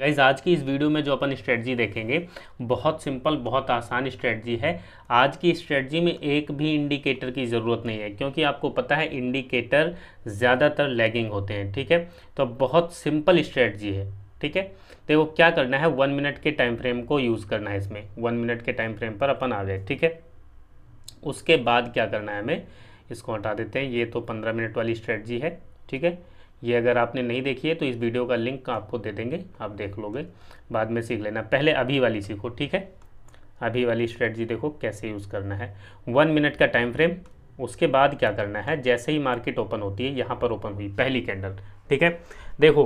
guys आज की इस वीडियो में जो अपन स्ट्रेटजी देखेंगे बहुत सिंपल बहुत आसान स्ट्रेटजी है आज की स्ट्रेटजी में एक भी इंडिकेटर की ज़रूरत नहीं है क्योंकि आपको पता है इंडिकेटर ज़्यादातर लैगिंग होते हैं ठीक है तो बहुत सिंपल स्ट्रेटजी है ठीक है देखो क्या करना है वन मिनट के टाइम फ्रेम को यूज़ करना है इसमें वन मिनट के टाइम फ्रेम पर अपन आ गए ठीक है उसके बाद क्या करना है हमें इसको हटा देते हैं ये तो पंद्रह मिनट वाली स्ट्रेटजी है ठीक है ये अगर आपने नहीं देखी है तो इस वीडियो का लिंक आपको दे देंगे आप देख लोगे बाद में सीख लेना पहले अभी वाली सीखो ठीक है अभी वाली स्ट्रेटजी देखो कैसे यूज़ करना है वन मिनट का टाइम फ्रेम उसके बाद क्या करना है जैसे ही मार्केट ओपन होती है यहाँ पर ओपन हुई पहली कैंडल ठीक है देखो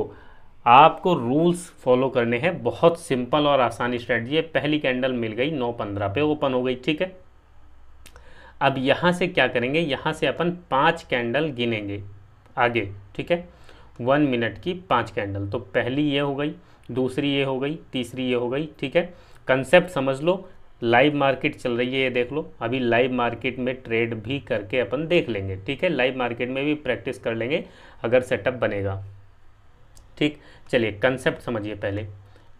आपको रूल्स फॉलो करने हैं बहुत सिंपल और आसान स्ट्रेटजी है पहली कैंडल मिल गई नौ पंद्रह पे ओपन हो गई ठीक है अब यहाँ से क्या करेंगे यहाँ से अपन पाँच कैंडल गिनेंगे आगे ठीक है वन मिनट की पाँच कैंडल तो पहली ये हो गई दूसरी ये हो गई तीसरी ये हो गई ठीक है कंसेप्ट समझ लो लाइव मार्केट चल रही है ये देख लो अभी लाइव मार्केट में ट्रेड भी करके अपन देख लेंगे ठीक है लाइव मार्केट में भी प्रैक्टिस कर लेंगे अगर सेटअप बनेगा ठीक चलिए कंसेप्ट समझिए पहले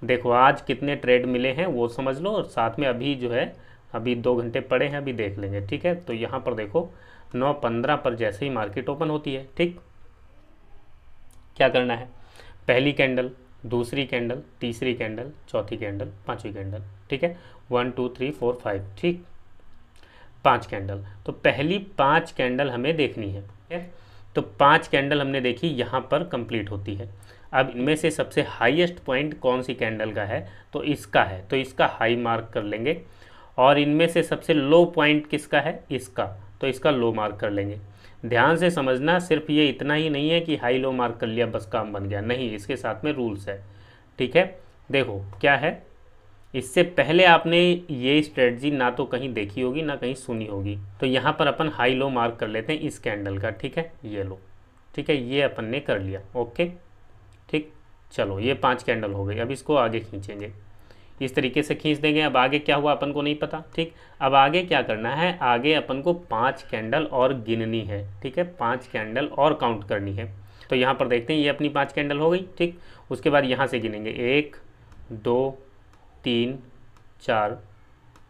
देखो आज कितने ट्रेड मिले हैं वो समझ लो और साथ में अभी जो है अभी दो घंटे पड़े हैं अभी देख लेंगे ठीक है तो यहाँ पर देखो नौ पंद्रह पर जैसे ही मार्केट ओपन होती है ठीक क्या करना है पहली कैंडल दूसरी कैंडल तीसरी कैंडल चौथी कैंडल पांचवी कैंडल ठीक है one two three four five ठीक पांच कैंडल तो पहली पांच कैंडल हमें देखनी है ठीक है तो पांच कैंडल हमने देखी यहाँ पर कंप्लीट होती है अब इनमें से सबसे हाईएस्ट पॉइंट कौन सी कैंडल का है तो इसका है तो इसका हाई मार्क कर लेंगे और इनमें से सबसे लो पॉइंट किसका है इसका तो इसका लो मार्क कर लेंगे ध्यान से समझना सिर्फ ये इतना ही नहीं है कि हाई लो मार्क कर लिया बस काम बन गया नहीं इसके साथ में रूल्स है ठीक है देखो क्या है इससे पहले आपने ये स्ट्रेटजी ना तो कहीं देखी होगी ना कहीं सुनी होगी तो यहाँ पर अपन हाई लो मार्क कर लेते हैं इस कैंडल का ठीक है ये लो ठीक है ये अपन ने कर लिया ओके ठीक चलो ये पांच कैंडल हो गई अब इसको आगे खींचेंगे इस तरीके से खींच देंगे अब आगे क्या हुआ अपन को नहीं पता ठीक अब आगे क्या करना है आगे अपन को पाँच कैंडल और गिननी है ठीक है पाँच कैंडल और काउंट करनी है तो यहाँ पर देखते हैं ये अपनी पाँच कैंडल हो गई ठीक उसके बाद यहाँ से गिनेंगे एक दो तीन चार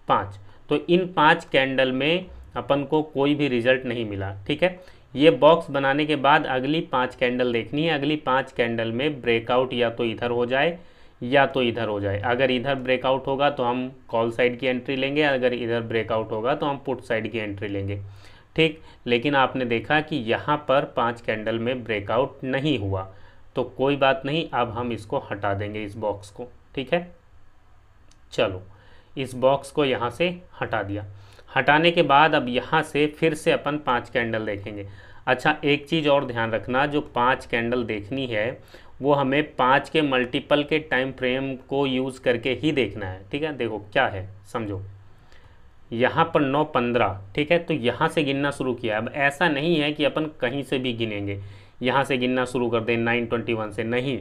पाँच तो इन पाँच कैंडल में अपन को कोई भी रिजल्ट नहीं मिला ठीक है ये बॉक्स बनाने के बाद अगली पाँच कैंडल देखनी है अगली पाँच कैंडल में ब्रेकआउट या तो इधर हो जाए या तो इधर हो जाए अगर इधर ब्रेकआउट होगा तो हम कॉल साइड की एंट्री लेंगे अगर इधर ब्रेकआउट होगा तो हम पुट साइड की एंट्री लेंगे ठीक लेकिन आपने देखा कि यहाँ पर पांच कैंडल में ब्रेकआउट नहीं हुआ तो कोई बात नहीं अब हम इसको हटा देंगे इस बॉक्स को ठीक है चलो इस बॉक्स को यहाँ से हटा दिया हटाने के बाद अब यहाँ से फिर से अपन पाँच कैंडल देखेंगे अच्छा एक चीज़ और ध्यान रखना जो पाँच कैंडल देखनी है वो हमें पाँच के मल्टीपल के टाइम फ्रेम को यूज़ करके ही देखना है ठीक है देखो क्या है समझो यहाँ पर नौ पंद्रह ठीक है तो यहाँ से गिनना शुरू किया अब ऐसा नहीं है कि अपन कहीं से भी गिनेंगे यहाँ से गिनना शुरू कर दें नाइन ट्वेंटी वन से नहीं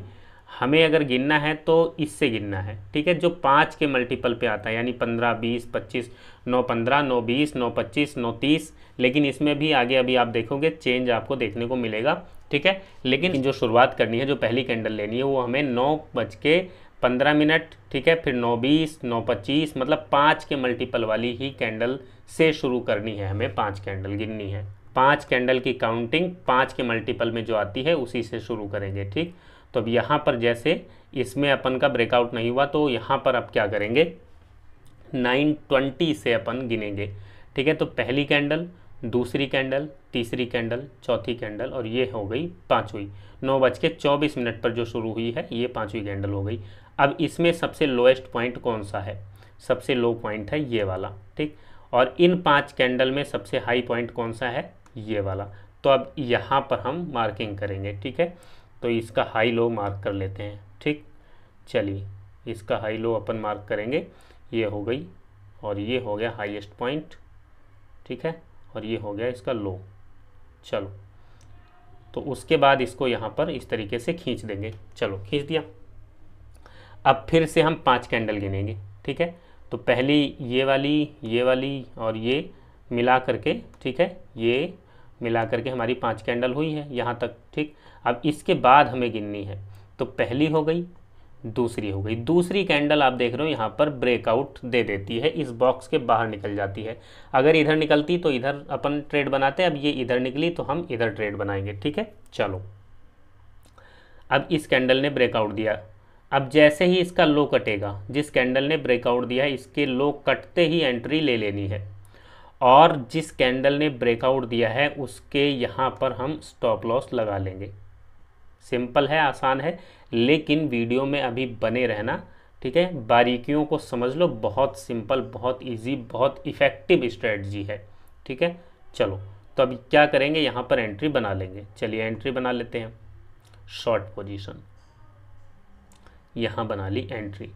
हमें अगर गिनना है तो इससे गिनना है ठीक है जो पाँच के मल्टीपल पे आता है यानी पंद्रह बीस पच्चीस नौ पंद्रह नौ बीस नौ पच्चीस नौ तीस लेकिन इसमें भी आगे अभी आप देखोगे चेंज आपको देखने को मिलेगा ठीक है लेकिन जो शुरुआत करनी है जो पहली कैंडल लेनी है वो हमें नौ बज के पंद्रह मिनट ठीक है फिर नौ बीस नौ पच्चीस मतलब पाँच के मल्टीपल वाली ही कैंडल से शुरू करनी है हमें पाँच कैंडल गिननी है पाँच कैंडल की काउंटिंग पाँच के मल्टीपल में जो आती है उसी से शुरू करेंगे ठीक तो अब यहाँ पर जैसे इसमें अपन का ब्रेकआउट नहीं हुआ तो यहाँ पर अब क्या करेंगे नाइन ट्वेंटी से अपन गिनेंगे ठीक है तो पहली कैंडल दूसरी कैंडल तीसरी कैंडल चौथी कैंडल और ये हो गई पाँचवीं नौ बज के चौबीस मिनट पर जो शुरू हुई है ये पाँचवीं कैंडल हो गई अब इसमें सबसे लोएस्ट पॉइंट कौन सा है सबसे लो पॉइंट है ये वाला ठीक और इन पांच कैंडल में सबसे हाई पॉइंट कौन सा है ये वाला तो अब यहाँ पर हम मार्किंग करेंगे ठीक है तो इसका हाई लो मार्क कर लेते हैं ठीक चलिए इसका हाई लो अपन मार्क करेंगे ये हो गई और ये हो गया हाईएस्ट पॉइंट ठीक है और ये हो गया इसका लो चलो तो उसके बाद इसको यहाँ पर इस तरीके से खींच देंगे चलो खींच दिया अब फिर से हम पांच कैंडल गिनेंगे ठीक है तो पहली ये वाली ये वाली और ये मिला करके ठीक है ये मिला करके हमारी पांच कैंडल हुई है यहाँ तक ठीक अब इसके बाद हमें गिननी है तो पहली हो गई दूसरी हो गई दूसरी कैंडल आप देख रहे हो यहाँ पर ब्रेकआउट दे देती है इस बॉक्स के बाहर निकल जाती है अगर इधर निकलती तो इधर अपन ट्रेड बनाते अब ये इधर निकली तो हम इधर ट्रेड बनाएंगे ठीक है चलो अब इस कैंडल ने ब्रेकआउट दिया अब जैसे ही इसका लो कटेगा जिस कैंडल ने ब्रेकआउट दिया है इसके लो कटते ही एंट्री ले लेनी है और जिस कैंडल ने ब्रेकआउट दिया है उसके यहाँ पर हम स्टॉप लॉस लगा लेंगे सिंपल है आसान है लेकिन वीडियो में अभी बने रहना ठीक है बारीकियों को समझ लो बहुत सिंपल बहुत इजी बहुत इफ़ेक्टिव स्ट्रेटजी है ठीक है चलो तो अभी क्या करेंगे यहाँ पर एंट्री बना लेंगे चलिए एंट्री बना लेते हैं शॉर्ट पोजीशन यहाँ बना ली एंट्री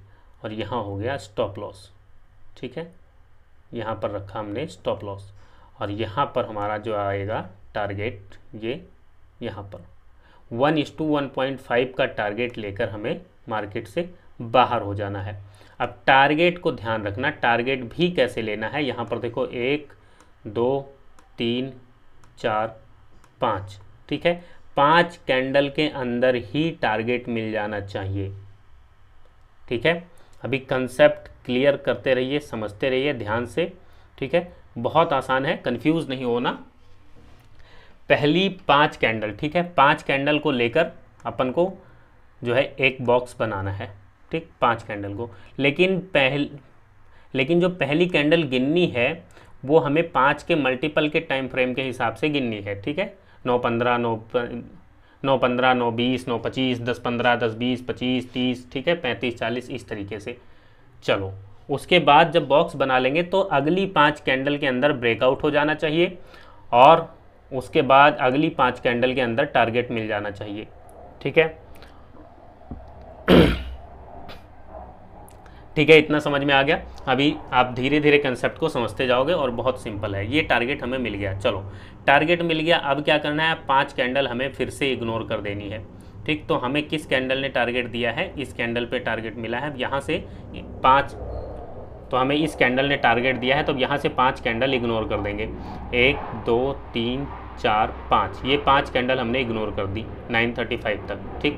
और यहाँ हो गया स्टॉप लॉस ठीक है यहाँ पर रखा हमने स्टॉप लॉस और यहाँ पर हमारा जो आएगा टारगेट ये यहाँ पर one is to one point five का टारगेट लेकर हमें मार्केट से बाहर हो जाना है अब टारगेट को ध्यान रखना टारगेट भी कैसे लेना है यहाँ पर देखो एक दो तीन चार पाँच ठीक है पाँच कैंडल के अंदर ही टारगेट मिल जाना चाहिए ठीक है अभी कंसेप्ट क्लियर करते रहिए समझते रहिए ध्यान से ठीक है बहुत आसान है कंफ्यूज नहीं होना पहली पांच कैंडल ठीक है पांच कैंडल को लेकर अपन को जो है एक बॉक्स बनाना है ठीक पांच कैंडल को लेकिन पहल लेकिन जो पहली कैंडल गिननी है वो हमें पाँच के मल्टीपल के टाइम फ्रेम के हिसाब से गिननी है ठीक है नौ पंद्रह नौ नौ पंद्रह नौ बीस नौ पच्चीस दस पंद्रह दस बीस पच्चीस तीस ठीक है पैंतीस चालीस इस तरीके से चलो उसके बाद जब बॉक्स बना लेंगे तो अगली पाँच कैंडल के अंदर ब्रेकआउट हो जाना चाहिए और उसके बाद अगली पाँच कैंडल के अंदर टारगेट मिल जाना चाहिए ठीक है ठीक है इतना समझ में आ गया अभी आप धीरे धीरे कंसेप्ट को समझते जाओगे और बहुत सिंपल है ये टारगेट हमें मिल गया चलो टारगेट मिल गया अब क्या करना है पांच कैंडल हमें फिर से इग्नोर कर देनी है ठीक तो हमें किस कैंडल ने टारगेट दिया है इस कैंडल पे टारगेट मिला है अब यहाँ से पाँच तो हमें इस कैंडल ने टारगेट दिया है तो यहाँ से पाँच कैंडल इग्नोर कर देंगे एक दो तीन चार पाँच ये पाँच कैंडल हमने इग्नोर कर दी 9:35 तक ठीक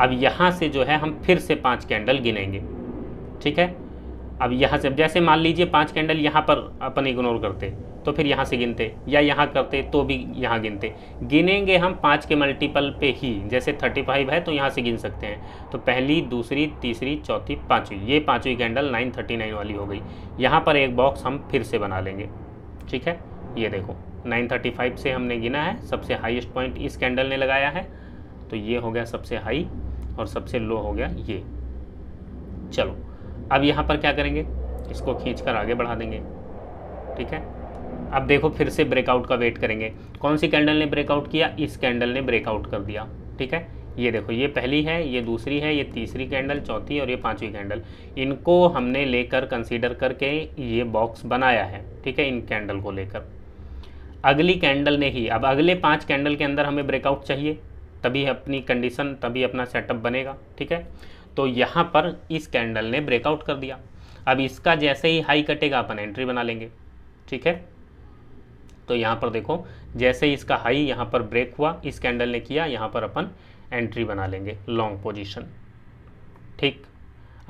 अब यहाँ से जो है हम फिर से पाँच कैंडल गिनेंगे ठीक है अब यहाँ से जैसे मान लीजिए पाँच कैंडल यहाँ पर अपन इग्नोर करते तो फिर यहाँ से गिनते या यहाँ करते तो भी यहाँ गिनते गिनेंगे हम पाँच के मल्टीपल पे ही जैसे थर्टी फाइव है तो यहाँ से गिन सकते हैं तो पहली दूसरी तीसरी चौथी पाँचवीं ये पाँचवीं कैंडल नाइन थर्टी नाइन वाली हो गई यहाँ पर एक बॉक्स हम फिर से बना लेंगे ठीक है ये देखो 935 से हमने गिना है सबसे हाईएस्ट पॉइंट इस कैंडल ने लगाया है तो ये हो गया सबसे हाई और सबसे लो हो गया ये चलो अब यहाँ पर क्या करेंगे इसको खींच कर आगे बढ़ा देंगे ठीक है अब देखो फिर से ब्रेकआउट का वेट करेंगे कौन सी कैंडल ने ब्रेकआउट किया इस कैंडल ने ब्रेकआउट कर दिया ठीक है ये देखो ये पहली है ये दूसरी है ये तीसरी कैंडल चौथी और ये पांचवी कैंडल इनको हमने लेकर कंसीडर करके ये बॉक्स बनाया है ठीक है इन कैंडल को लेकर अगली कैंडल ने ही अब अगले पाँच कैंडल के अंदर हमें ब्रेकआउट चाहिए तभी अपनी कंडीशन तभी अपना सेटअप बनेगा ठीक है तो यहाँ पर इस कैंडल ने ब्रेकआउट कर दिया अब इसका जैसे ही हाई कटेगा अपन एंट्री बना लेंगे ठीक है तो यहाँ पर देखो जैसे ही इसका हाई यहाँ पर ब्रेक हुआ इस कैंडल ने किया यहाँ पर अपन एंट्री बना लेंगे लॉन्ग पोजिशन ठीक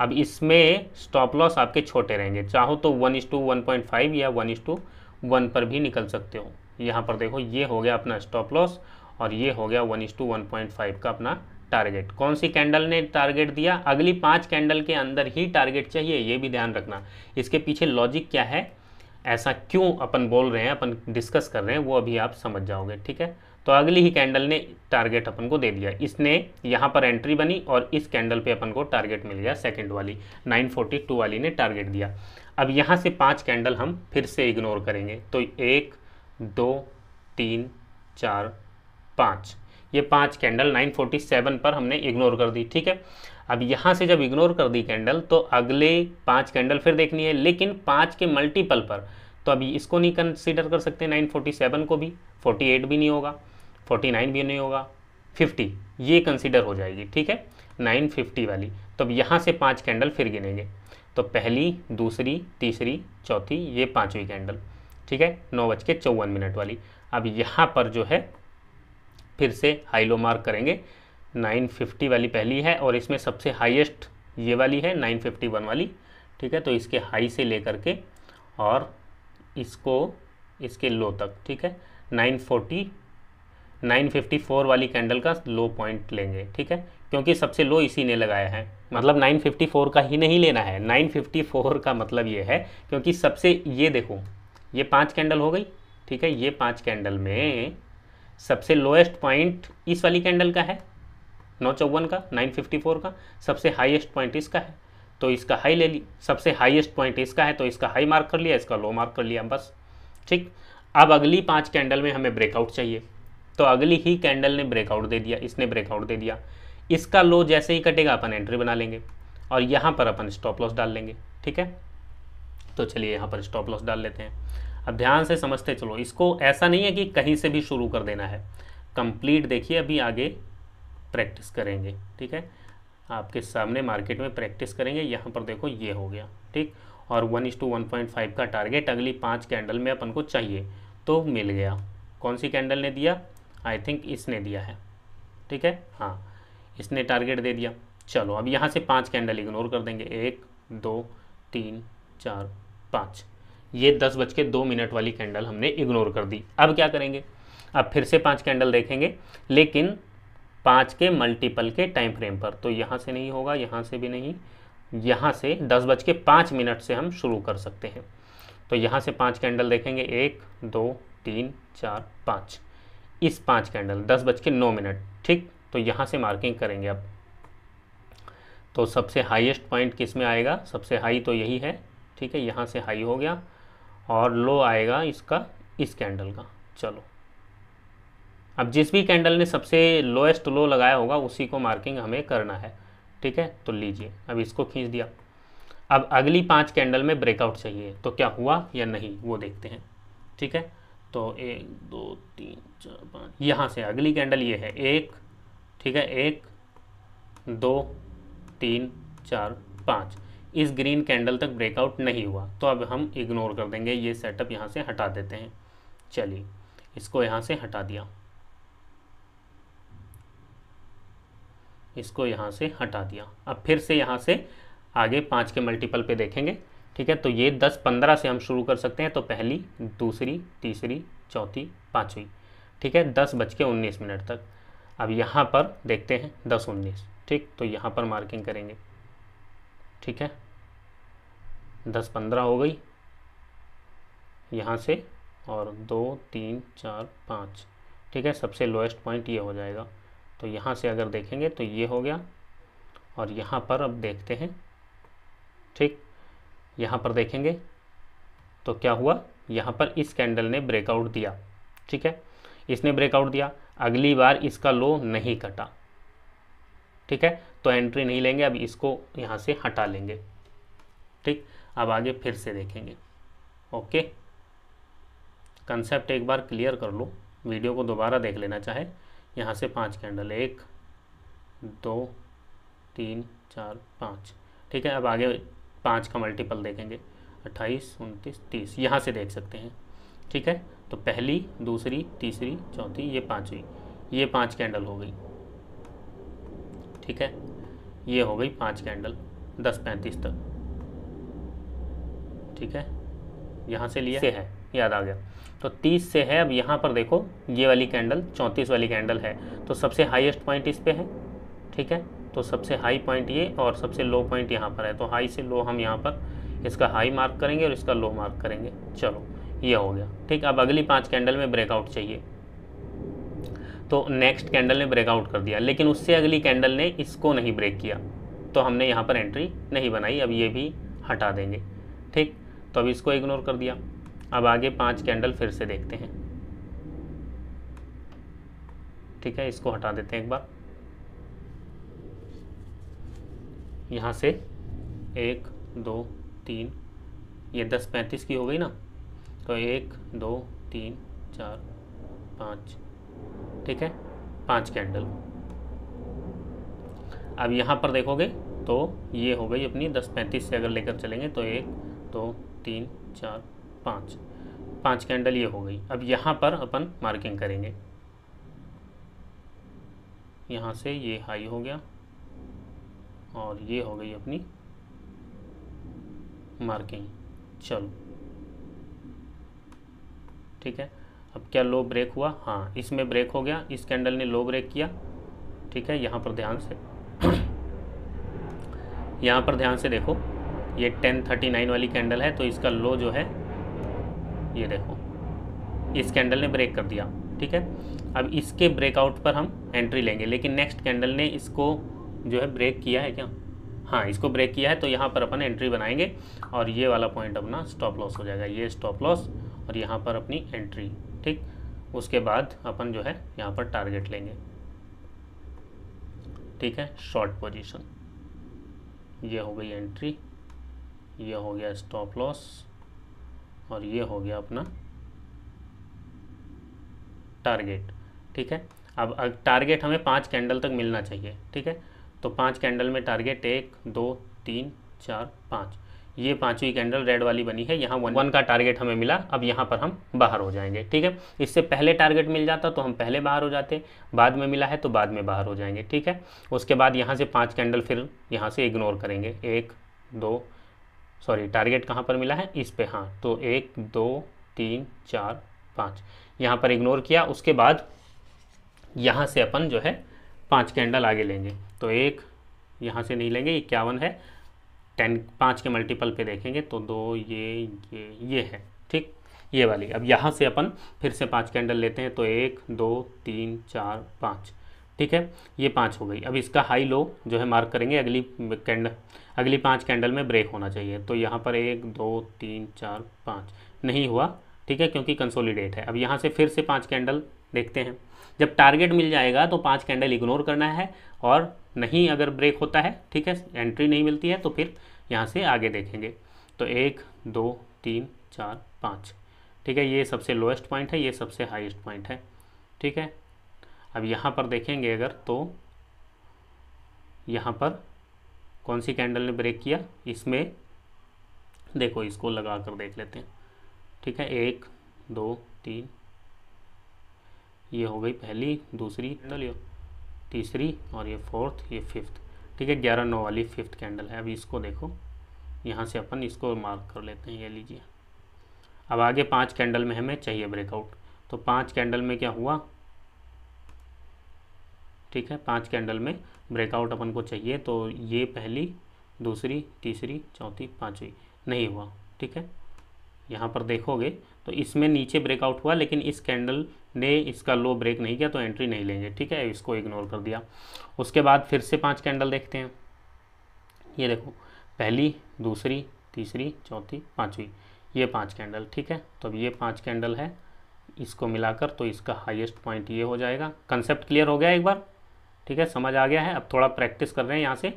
अब इसमें स्टॉप लॉस आपके छोटे रहेंगे चाहो तो one is to one point five या वन इस टू वन पर भी निकल सकते हो यहाँ पर देखो ये हो गया अपना स्टॉप लॉस और ये हो गया one is to one point five का अपना टारगेट कौन सी कैंडल ने टारगेट दिया अगली पाँच कैंडल के अंदर ही टारगेट चाहिए ये भी ध्यान रखना इसके पीछे लॉजिक क्या है ऐसा क्यों अपन बोल रहे हैं अपन डिस्कस कर रहे हैं वो अभी आप समझ जाओगे ठीक है तो अगली ही कैंडल ने टारगेट अपन को दे दिया इसने यहाँ पर एंट्री बनी और इस कैंडल पे अपन को टारगेट मिल गया सेकंड वाली 942 वाली ने टारगेट दिया अब यहाँ से पांच कैंडल हम फिर से इग्नोर करेंगे तो एक दो तीन चार पाँच ये पांच कैंडल 947 पर हमने इग्नोर कर दी ठीक है अब यहाँ से जब इग्नोर कर दी कैंडल तो अगले पांच कैंडल फिर देखनी है लेकिन पाँच के मल्टीपल पर तो अभी इसको नहीं कंसीडर कर सकते 947 को भी 48 भी नहीं होगा 49 भी नहीं होगा 50 ये कंसीडर हो जाएगी ठीक है 950 वाली तो अब यहाँ से पाँच कैंडल फिर गिनेंगे तो पहली दूसरी तीसरी चौथी ये पाँचवीं कैंडल ठीक है नौ बज के चौवन मिनट वाली अब यहाँ पर जो है फिर से हाई लो मार्क करेंगे 950 वाली पहली है और इसमें सबसे हाईएस्ट ये वाली है 951 वाली ठीक है तो इसके हाई से लेकर के और इसको इसके लो तक ठीक है 940 954 वाली कैंडल का लो पॉइंट लेंगे ठीक है क्योंकि सबसे लो इसी ने लगाया है मतलब 954 का ही नहीं लेना है 954 का मतलब ये है क्योंकि सबसे ये देखो ये पांच कैंडल हो गई ठीक है ये पांच कैंडल में सबसे लोएस्ट पॉइंट इस वाली कैंडल का है नौ चौवन का नाइन फिफ्टी फोर का सबसे हाईएस्ट पॉइंट इसका है तो इसका हाई ले ली सबसे हाईएस्ट पॉइंट इसका है तो इसका हाई मार्क कर लिया इसका लो मार्क कर लिया बस ठीक अब अगली पांच कैंडल में हमें ब्रेकआउट चाहिए तो अगली ही कैंडल ने ब्रेकआउट दे दिया इसने ब्रेकआउट दे दिया इसका लो जैसे ही कटेगा अपन एंट्री बना लेंगे और यहाँ पर अपन स्टॉप लॉस डाल लेंगे ठीक है तो चलिए यहाँ पर स्टॉप लॉस डाल लेते हैं अब ध्यान से समझते चलो इसको ऐसा नहीं है कि कहीं से भी शुरू कर देना है कंप्लीट देखिए अभी आगे प्रैक्टिस करेंगे ठीक है आपके सामने मार्केट में प्रैक्टिस करेंगे यहाँ पर देखो ये हो गया ठीक और one is to one point five का टारगेट अगली पाँच कैंडल में अपन को चाहिए तो मिल गया कौन सी कैंडल ने दिया आई थिंक इसने दिया है ठीक है हाँ इसने टारगेट दे दिया चलो अब यहाँ से पाँच कैंडल इग्नोर कर देंगे एक दो तीन चार पाँच ये दस बज के दो मिनट वाली कैंडल हमने इग्नोर कर दी अब क्या करेंगे अब फिर से पांच कैंडल देखेंगे लेकिन पाँच के मल्टीपल के टाइम फ्रेम पर तो यहाँ से नहीं होगा यहाँ से भी नहीं यहाँ से दस बज के पाँच मिनट से हम शुरू कर सकते हैं तो यहाँ से पाँच कैंडल देखेंगे एक दो तीन चार पाँच इस पाँच कैंडल दस बज के नौ मिनट ठीक तो यहाँ से मार्किंग करेंगे अब तो सबसे हाईएस्ट पॉइंट किस में आएगा सबसे हाई तो यही है ठीक है यहाँ से हाई हो गया और लो आएगा इसका इस कैंडल का चलो अब जिस भी कैंडल ने सबसे लोएस्ट लो लगाया होगा उसी को मार्किंग हमें करना है ठीक है तो लीजिए अब इसको खींच दिया अब अगली पांच कैंडल में ब्रेकआउट चाहिए तो क्या हुआ या नहीं वो देखते हैं ठीक है तो एक दो तीन चार पाँच यहाँ से अगली कैंडल ये है एक ठीक है एक दो तीन चार पाँच इस ग्रीन कैंडल तक ब्रेकआउट नहीं हुआ तो अब हम इग्नोर कर देंगे ये सेटअप यहाँ से हटा देते हैं चलिए इसको यहाँ से हटा दिया इसको यहाँ से हटा दिया अब फिर से यहाँ से आगे पाँच के मल्टीपल पे देखेंगे ठीक है तो ये दस पंद्रह से हम शुरू कर सकते हैं तो पहली दूसरी तीसरी चौथी पाँचवीं ठीक है दस बज के उन्नीस मिनट तक अब यहाँ पर देखते हैं दस उन्नीस ठीक तो यहाँ पर मार्किंग करेंगे ठीक है दस पंद्रह हो गई यहाँ से और दो तीन चार पाँच ठीक है सबसे लोएस्ट पॉइंट ये हो जाएगा तो यहाँ से अगर देखेंगे तो ये हो गया और यहाँ पर अब देखते हैं ठीक यहाँ पर देखेंगे तो क्या हुआ यहाँ पर इस कैंडल ने ब्रेकआउट दिया ठीक है इसने ब्रेकआउट दिया अगली बार इसका लो नहीं कटा ठीक है तो एंट्री नहीं लेंगे अब इसको यहाँ से हटा लेंगे ठीक अब आगे फिर से देखेंगे ओके कंसेप्ट एक बार क्लियर कर लो वीडियो को दोबारा देख लेना चाहे यहाँ से पांच कैंडल एक दो तीन चार पाँच ठीक है अब आगे पाँच का मल्टीपल देखेंगे अट्ठाईस उनतीस तीस यहाँ से देख सकते हैं ठीक है तो पहली दूसरी तीसरी चौथी ये हुई ये पाँच कैंडल हो गई ठीक है ये हो गई पाँच कैंडल दस पैंतीस तक ठीक है यहाँ से लिया से है याद आ गया तो 30 से है अब यहाँ पर देखो ये वाली कैंडल 34 वाली कैंडल है तो सबसे हाईएस्ट पॉइंट इस पे है ठीक है तो सबसे हाई पॉइंट ये और सबसे लो पॉइंट यहाँ पर है तो हाई से लो हम यहाँ पर इसका हाई मार्क करेंगे और इसका लो मार्क करेंगे चलो ये हो गया ठीक अब अगली पाँच कैंडल में ब्रेकआउट चाहिए तो नेक्स्ट कैंडल ने ब्रेकआउट कर दिया लेकिन उससे अगली कैंडल ने इसको नहीं ब्रेक किया तो हमने यहाँ पर एंट्री नहीं बनाई अब ये भी हटा देंगे ठीक तो अब इसको इग्नोर कर दिया अब आगे पांच कैंडल फिर से देखते हैं ठीक है इसको हटा देते हैं एक बार यहाँ से एक दो तीन ये दस पैंतीस की हो गई ना तो एक दो तीन चार पाँच ठीक है पांच कैंडल अब यहाँ पर देखोगे तो ये हो गई अपनी दस पैंतीस से अगर लेकर चलेंगे तो एक दो तीन चार पाँच पाँच कैंडल ये हो गई अब यहाँ पर अपन मार्किंग करेंगे यहाँ से ये हाई हो गया और ये हो गई अपनी मार्किंग चलो ठीक है अब क्या लो ब्रेक हुआ हाँ इसमें ब्रेक हो गया इस कैंडल ने लो ब्रेक किया ठीक है यहाँ पर ध्यान से यहाँ पर ध्यान से देखो ये टेन थर्टी नाइन वाली कैंडल है तो इसका लो जो है ये देखो इस कैंडल ने ब्रेक कर दिया ठीक है अब इसके ब्रेकआउट पर हम एंट्री लेंगे लेकिन नेक्स्ट कैंडल ने इसको जो है ब्रेक किया है क्या हाँ इसको ब्रेक किया है तो यहाँ पर अपन एंट्री बनाएंगे और ये वाला पॉइंट अपना स्टॉप लॉस हो जाएगा ये स्टॉप लॉस और यहाँ पर अपनी एंट्री ठीक उसके बाद अपन जो है यहाँ पर टारगेट लेंगे ठीक है शॉर्ट पोजीशन ये हो गई एंट्री ये हो गया स्टॉप लॉस और ये हो गया अपना टारगेट ठीक है अब टारगेट हमें पांच कैंडल तक मिलना चाहिए ठीक है तो पांच कैंडल में टारगेट एक दो तीन चार पाँच ये पांचवी कैंडल रेड वाली बनी है यहाँ वन वन का टारगेट हमें मिला अब यहाँ पर हम बाहर हो जाएंगे ठीक है इससे पहले टारगेट मिल जाता तो हम पहले बाहर हो जाते बाद में मिला है तो बाद में बाहर हो जाएंगे ठीक है उसके बाद यहाँ से पाँच कैंडल फिर यहाँ से इग्नोर करेंगे एक दो सॉरी टारगेट कहाँ पर मिला है इस पे हाँ तो एक दो तीन चार पाँच यहाँ पर इग्नोर किया उसके बाद यहाँ से अपन जो है पाँच कैंडल आगे लेंगे तो एक यहाँ से नहीं लेंगे इक्यावन है टेन पाँच के मल्टीपल पे देखेंगे तो दो ये ये ये है ठीक ये वाली अब यहाँ से अपन फिर से पाँच कैंडल लेते हैं तो एक दो तीन चार पाँच ठीक है ये पाँच हो गई अब इसका हाई लो जो है मार्क करेंगे अगली कैंडल अगली पाँच कैंडल में ब्रेक होना चाहिए तो यहाँ पर एक दो तीन चार पाँच नहीं हुआ ठीक है क्योंकि कंसोलिडेट है अब यहाँ से फिर से पाँच कैंडल देखते हैं जब टारगेट मिल जाएगा तो पाँच कैंडल इग्नोर करना है और नहीं अगर ब्रेक होता है ठीक है एंट्री नहीं मिलती है तो फिर यहाँ से आगे देखेंगे तो एक दो तीन चार पाँच ठीक है ये सबसे लोएस्ट पॉइंट है ये सबसे हाईएस्ट पॉइंट है ठीक है अब यहाँ पर देखेंगे अगर तो यहाँ पर कौन सी कैंडल ने ब्रेक किया इसमें देखो इसको लगा कर देख लेते हैं ठीक है एक दो तीन ये हो गई पहली दूसरी कैंडल ये तीसरी और ये फोर्थ ये फिफ्थ ठीक है ग्यारह नौ वाली फिफ्थ कैंडल है अब इसको देखो यहाँ से अपन इसको मार्क कर लेते हैं ये लीजिए अब आगे पांच कैंडल में हमें चाहिए ब्रेकआउट तो पांच कैंडल में क्या हुआ ठीक है पांच कैंडल में ब्रेकआउट अपन को चाहिए तो ये पहली दूसरी तीसरी चौथी पाँचवीं नहीं हुआ ठीक है यहाँ पर देखोगे तो इसमें नीचे ब्रेकआउट हुआ लेकिन इस कैंडल ने इसका लो ब्रेक नहीं किया तो एंट्री नहीं लेंगे ठीक है इसको इग्नोर कर दिया उसके बाद फिर से पांच कैंडल देखते हैं ये देखो पहली दूसरी तीसरी चौथी पाँचवीं ये पांच कैंडल ठीक है तो अब ये पांच कैंडल है इसको मिलाकर तो इसका हाईएस्ट पॉइंट ये हो जाएगा कंसेप्ट क्लियर हो गया एक बार ठीक है समझ आ गया है अब थोड़ा प्रैक्टिस कर रहे हैं यहाँ से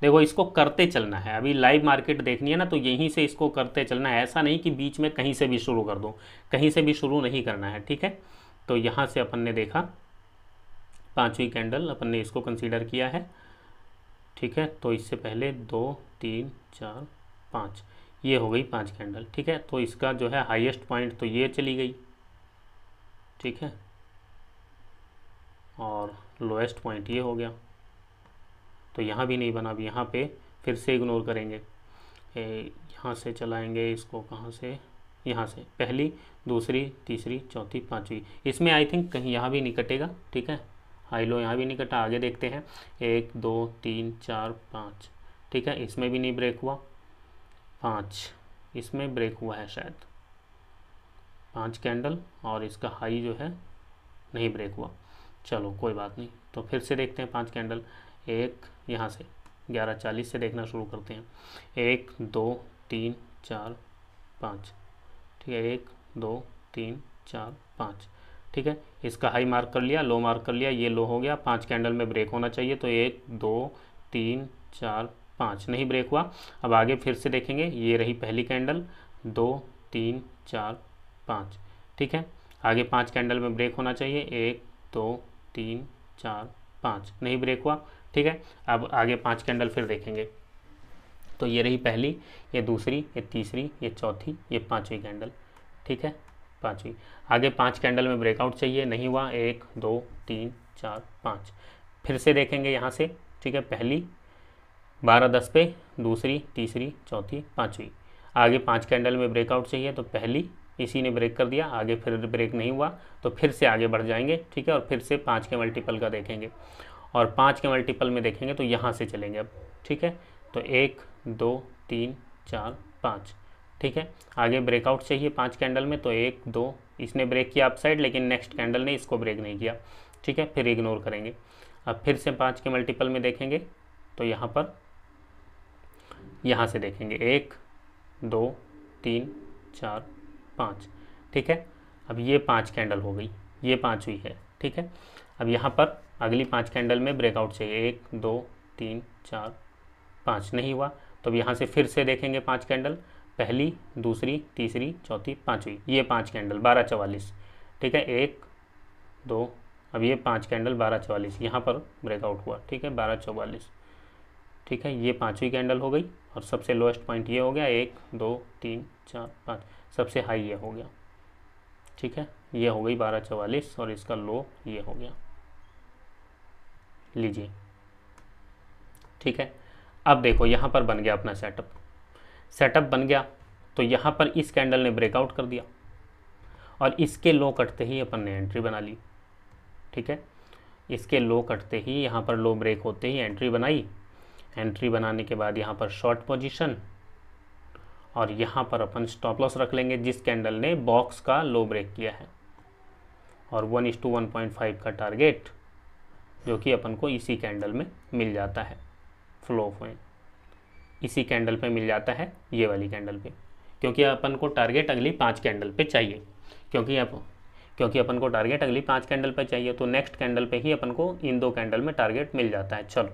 देखो इसको करते चलना है अभी लाइव मार्केट देखनी है ना तो यहीं से इसको करते चलना है ऐसा नहीं कि बीच में कहीं से भी शुरू कर दो कहीं से भी शुरू नहीं करना है ठीक है तो यहाँ से अपन ने देखा पाँचवीं कैंडल अपन ने इसको कंसीडर किया है ठीक है तो इससे पहले दो तीन चार पाँच ये हो गई पाँच कैंडल ठीक है तो इसका जो है हाइएस्ट पॉइंट तो ये चली गई ठीक है और लोएस्ट पॉइंट ये हो गया तो यहाँ भी नहीं बना अब यहाँ पे फिर से इग्नोर करेंगे यहाँ से चलाएंगे इसको कहाँ से यहाँ से पहली दूसरी तीसरी चौथी पाँचवीं इसमें आई थिंक कहीं यहाँ भी नहीं कटेगा ठीक है हाई लो यहाँ भी नहीं कटा आगे देखते हैं एक दो तीन चार पाँच ठीक है इसमें भी नहीं ब्रेक हुआ पाँच इसमें ब्रेक हुआ है शायद पाँच कैंडल और इसका हाई जो है नहीं ब्रेक हुआ चलो कोई बात नहीं तो फिर से देखते हैं पांच कैंडल एक यहाँ से ग्यारह चालीस से देखना शुरू करते हैं एक दो तीन चार पाँच ठीक है एक दो तीन चार पाँच ठीक है इसका हाई मार्क कर लिया लो मार्क कर लिया ये लो हो गया पांच कैंडल में ब्रेक होना चाहिए तो एक दो तीन चार पाँच नहीं ब्रेक हुआ अब आगे फिर से देखेंगे ये रही पहली कैंडल दो तीन चार पाँच ठीक है आगे पांच कैंडल में ब्रेक होना चाहिए एक दो तीन चार पाँच नहीं ब्रेक हुआ ठीक है अब आगे पाँच कैंडल फिर देखेंगे तो ये रही पहली ये दूसरी ये तीसरी ये चौथी ये पाँचवीं कैंडल ठीक है पाँचवीं आगे पाँच कैंडल में ब्रेकआउट चाहिए नहीं हुआ एक दो तीन चार पाँच फिर से देखेंगे यहाँ से ठीक है पहली बारह दस पे दूसरी तीसरी चौथी पाँचवीं आगे पाँच कैंडल में ब्रेकआउट चाहिए तो पहली इसी ने ब्रेक कर दिया आगे फिर ब्रेक नहीं हुआ तो फिर से आगे बढ़ जाएंगे ठीक है और फिर से पाँच के मल्टीपल का देखेंगे और पाँच के मल्टीपल में देखेंगे तो यहाँ से चलेंगे अब ठीक है तो एक दो तीन चार पाँच ठीक है आगे ब्रेकआउट चाहिए पाँच कैंडल में तो एक दो इसने ब्रेक किया अपसाइड लेकिन नेक्स्ट कैंडल ने इसको ब्रेक नहीं किया ठीक है फिर इग्नोर करेंगे अब फिर से पाँच के मल्टीपल में देखेंगे तो यहाँ पर यहाँ से देखेंगे एक दो तीन चार पाँच ठीक है अब ये पाँच कैंडल हो गई ये पाँच हुई है ठीक है अब यहाँ पर अगली पाँच कैंडल में ब्रेकआउट चाहिए एक दो तीन चार पाँच नहीं हुआ तो अब यहाँ से फिर से देखेंगे पाँच कैंडल पहली दूसरी तीसरी चौथी पाँचवीं ये पाँच कैंडल बारह चवालीस ठीक है एक दो अब ये पाँच कैंडल बारह चवालीस यहाँ पर ब्रेकआउट हुआ ठीक है बारह चवालीस ठीक है ये पाँचवीं कैंडल हो गई और सबसे लोएस्ट पॉइंट ये हो गया एक दो तीन चार पाँच सबसे हाई ये हो गया ठीक है ये हो गई बारह चवालीस और इसका लो ये हो गया लीजिए ठीक है अब देखो यहाँ पर बन गया अपना सेटअप सेटअप बन गया तो यहाँ पर इस कैंडल ने ब्रेकआउट कर दिया और इसके लो कटते ही अपन ने एंट्री बना ली ठीक है इसके लो कटते ही यहाँ पर लो ब्रेक होते ही एंट्री बनाई एंट्री बनाने के बाद यहाँ पर शॉर्ट पोजीशन और यहाँ पर अपन स्टॉप लॉस रख लेंगे जिस कैंडल ने बॉक्स का लो ब्रेक किया है और one is to one point five का टारगेट जो कि अपन को इसी कैंडल में मिल जाता है फ्लो में इसी कैंडल पे मिल जाता है ये वाली कैंडल पे क्योंकि अपन को टारगेट अगली पाँच कैंडल पे चाहिए क्योंकि अब क्योंकि अपन को टारगेट अगली पाँच कैंडल पे चाहिए तो नेक्स्ट कैंडल पे ही अपन को इन दो कैंडल में टारगेट मिल जाता है चलो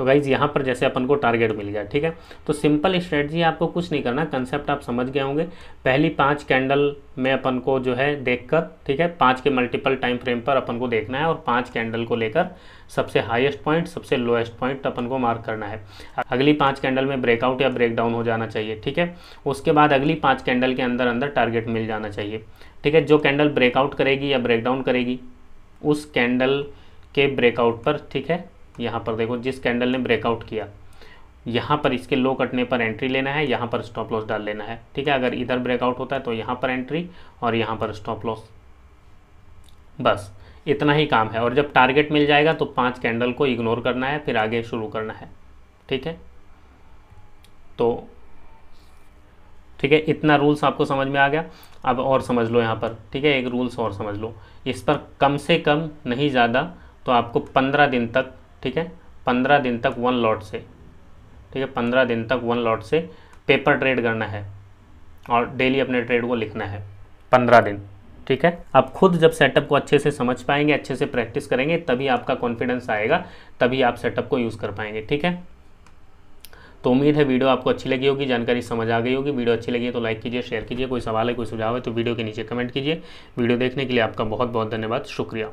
तो गाइज यहाँ पर जैसे अपन को टारगेट मिल गया ठीक है तो सिंपल स्ट्रेटजी आपको कुछ नहीं करना कंसेप्ट आप समझ गए होंगे पहली पाँच कैंडल में अपन को जो है देखकर ठीक है पाँच के मल्टीपल टाइम फ्रेम पर अपन को देखना है और पाँच कैंडल को लेकर सबसे हाईएस्ट पॉइंट सबसे लोएस्ट पॉइंट अपन को मार्क करना है अगली पाँच कैंडल में ब्रेकआउट या ब्रेकडाउन हो जाना चाहिए ठीक है उसके बाद अगली पाँच कैंडल के अंदर अंदर टारगेट मिल जाना चाहिए ठीक है जो कैंडल ब्रेकआउट करेगी या ब्रेकडाउन करेगी उस कैंडल के ब्रेकआउट पर ठीक है यहाँ पर देखो जिस कैंडल ने ब्रेकआउट किया यहाँ पर इसके लो कटने पर एंट्री लेना है यहाँ पर स्टॉप लॉस डाल लेना है ठीक है अगर इधर ब्रेकआउट होता है तो यहाँ पर एंट्री और यहाँ पर स्टॉप लॉस बस इतना ही काम है और जब टारगेट मिल जाएगा तो पांच कैंडल को इग्नोर करना है फिर आगे शुरू करना है ठीक है तो ठीक है इतना रूल्स आपको समझ में आ गया अब और समझ लो यहाँ पर ठीक है एक रूल्स और समझ लो इस पर कम से कम नहीं ज़्यादा तो आपको पंद्रह दिन तक ठीक है पंद्रह दिन तक वन लॉट से ठीक है पंद्रह दिन तक वन लॉट से पेपर ट्रेड करना है और डेली अपने ट्रेड को लिखना है पंद्रह दिन ठीक है आप खुद जब सेटअप को अच्छे से समझ पाएंगे अच्छे से प्रैक्टिस करेंगे तभी आपका कॉन्फिडेंस आएगा तभी आप सेटअप को यूज़ कर पाएंगे ठीक है तो उम्मीद है वीडियो आपको अच्छी लगी होगी जानकारी समझ आ गई होगी वीडियो अच्छी लगी है तो लाइक कीजिए शेयर कीजिए कोई सवाल है कोई सुझाव है तो वीडियो के नीचे कमेंट कीजिए वीडियो देखने के लिए आपका बहुत बहुत धन्यवाद शुक्रिया